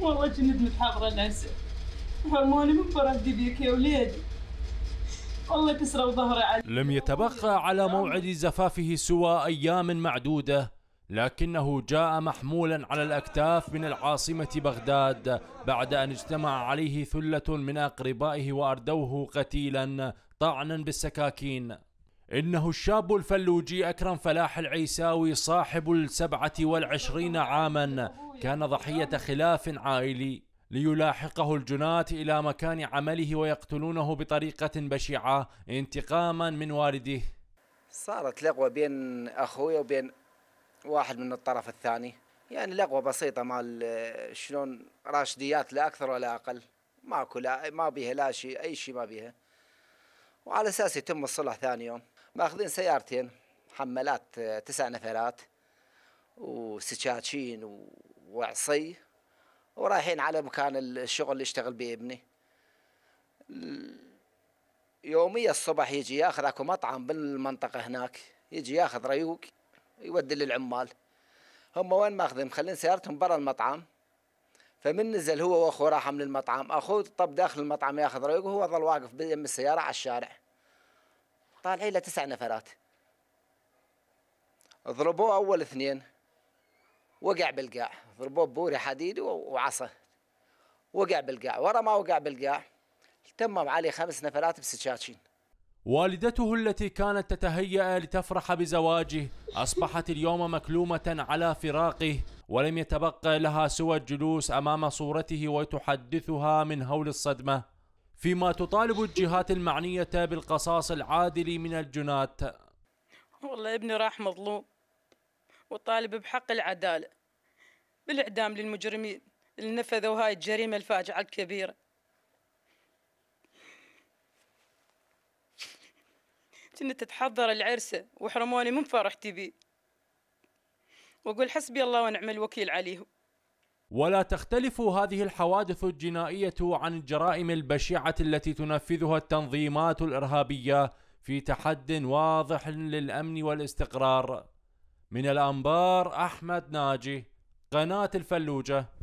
والله كنت متحضرة العسل هموني من فرح بيك يا وليدي والله كسروا ظهري علي لم يتبقى على موعد زفافه سوى أيام معدودة لكنه جاء محمولا على الأكتاف من العاصمة بغداد بعد أن اجتمع عليه ثلة من أقربائه وأردوه قتيلا طعنا بالسكاكين إنه الشاب الفلوجي أكرم فلاح العيساوي صاحب السبعة والعشرين عاما كان ضحية خلاف عائلي ليلاحقه الجناة إلى مكان عمله ويقتلونه بطريقة بشعة انتقاما من والده صارت لغوة بين أخوي وبين واحد من الطرف الثاني يعني لغوة بسيطة مال شلون راشديات لا أكثر ولا أقل ماكو لا ما بيها لا شيء أي شيء ما بيها وعلى أساس يتم الصلح ثاني يوم ماخذين سيارتين حملات آه، تسع نفرات وسكاكين وعصي ورايحين على مكان الشغل اللي يشتغل به ابني يوميا الصبح يجي ياخذ اكو مطعم بالمنطقه هناك يجي ياخذ ريوق يودي للعمال هم وين ماخذين مخلين سيارتهم برا المطعم فمن نزل هو واخوه راحوا من المطعم اخوه طب داخل المطعم ياخذ ريوق وهو ظل واقف بيم السياره على الشارع طالعين له تسع نفرات ضربوه اول اثنين وقع بالقاع ضربوه بوري حديد وعصا وقع بالقاع ورا ما وقع بالقاع تمم عليه خمس نفرات بسكاكين والدته التي كانت تتهيأ لتفرح بزواجه أصبحت اليوم مكلومة على فراقه ولم يتبقى لها سوى الجلوس أمام صورته وتحدثها من هول الصدمة فيما تطالب الجهات المعنية بالقصاص العادل من الجنات والله ابني راح مظلوم وطالب بحق العدالة بالإعدام للمجرمين اللي نفذوا هاي الجريمة الفاجعة الكبيرة كنت تتحضر العرسة وحرموني من فرحتي بيه وأقول حسبي الله ونعم الوكيل عليهم ولا تختلف هذه الحوادث الجنائية عن الجرائم البشعة التي تنفذها التنظيمات الإرهابية في تحد واضح للأمن والاستقرار من الأنبار أحمد ناجي قناة الفلوجة